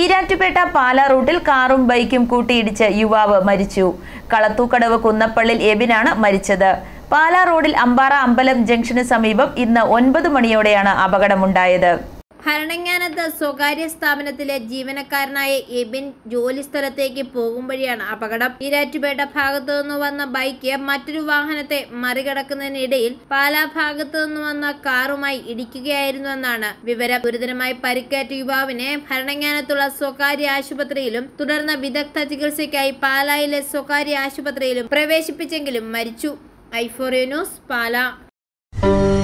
ഈരാറ്റുപേട്ട പാലാ റൂട്ടിൽ കാറും ബൈക്കും കൂട്ടിയിടിച്ച് യുവാവ് മരിച്ചു കളത്തൂക്കടവ് കുന്നപ്പള്ളിൽ എബിനാണ് മരിച്ചത് പാലാ റോഡിൽ അമ്പാറ അമ്പലം ജംഗ്ഷന് സമീപം ഇന്ന് ഒൻപത് മണിയോടെയാണ് അപകടമുണ്ടായത് ഭരണങ്ങാനത്ത് സ്വകാര്യ സ്ഥാപനത്തിലെ ജീവനക്കാരനായ എബിൻ ജോലിസ്ഥലത്തേക്ക് പോകുമ്പോഴാണ് അപകടം ഇരാറ്റുപേട്ട ഭാഗത്തു നിന്ന് വന്ന ബൈക്ക് മറ്റൊരു വാഹനത്തെ മറികടക്കുന്നതിനിടയിൽ പാലാ ഭാഗത്തു നിന്ന് വന്ന കാറുമായി ഇടിക്കുകയായിരുന്നുവെന്നാണ് വിവരം ഗുരുതരമായി പരിക്കേറ്റ യുവാവിനെ ഭരണങ്ങാനത്തുള്ള സ്വകാര്യ ആശുപത്രിയിലും തുടർന്ന് വിദഗ്ധ ചികിത്സയ്ക്കായി പാലായിലെ സ്വകാര്യ ആശുപത്രിയിലും പ്രവേശിപ്പിച്ചെങ്കിലും മരിച്ചു ഐഫോറിയ ന്യൂസ് പാല